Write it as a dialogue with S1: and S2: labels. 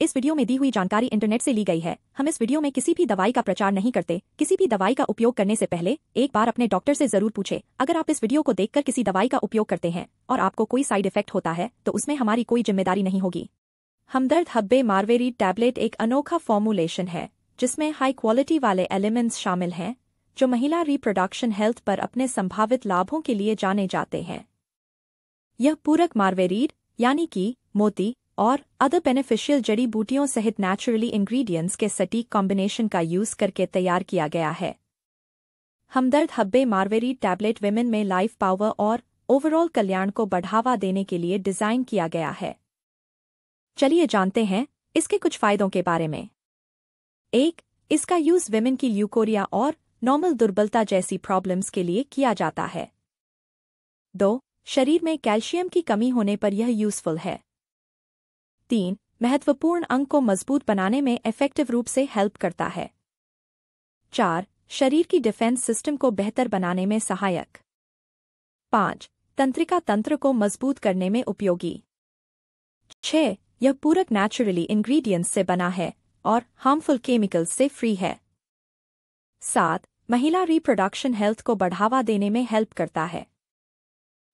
S1: इस वीडियो में दी हुई जानकारी इंटरनेट से ली गई है हम इस वीडियो में किसी भी दवाई का प्रचार नहीं करते किसी भी दवाई का उपयोग करने से पहले एक बार अपने डॉक्टर से जरूर पूछे अगर आप इस वीडियो को देखकर किसी दवाई का उपयोग करते हैं और आपको कोई साइड इफेक्ट होता है तो उसमें हमारी कोई जिम्मेदारी नहीं होगी हमदर्द हब्बे मारवेरी टैबलेट एक अनोखा फॉर्मुलेशन है जिसमें हाई क्वालिटी वाले एलिमेंट्स शामिल हैं जो महिला रिप्रोडक्शन हेल्थ पर अपने संभावित लाभों के लिए जाने जाते हैं यह पूरक मारवेरीड यानी कि मोती और अदर बेनिफिशियल जड़ी बूटियों सहित नेचुरली इंग्रेडिएंट्स के सटीक कॉम्बिनेशन का यूज करके तैयार किया गया है हमदर्द हब्बे मार्वेरी टैबलेट वेमेन में लाइफ पावर और ओवरऑल कल्याण को बढ़ावा देने के लिए डिज़ाइन किया गया है चलिए जानते हैं इसके कुछ फायदों के बारे में एक इसका यूज वेमेन की ल्यूकोरिया और नॉर्मल दुर्बलता जैसी प्रॉब्लम्स के लिए किया जाता है दो शरीर में कैल्शियम की कमी होने पर यह यूजफुल है तीन महत्वपूर्ण अंग को मजबूत बनाने में इफेक्टिव रूप से हेल्प करता है चार शरीर की डिफेंस सिस्टम को बेहतर बनाने में सहायक पांच तंत्रिका तंत्र को मजबूत करने में उपयोगी छः यह पूरक नेचुरली इंग्रेडिएंट्स से बना है और हार्मफुल केमिकल्स से फ्री है सात महिला रिप्रोडक्शन हेल्थ को बढ़ावा देने में हेल्प करता है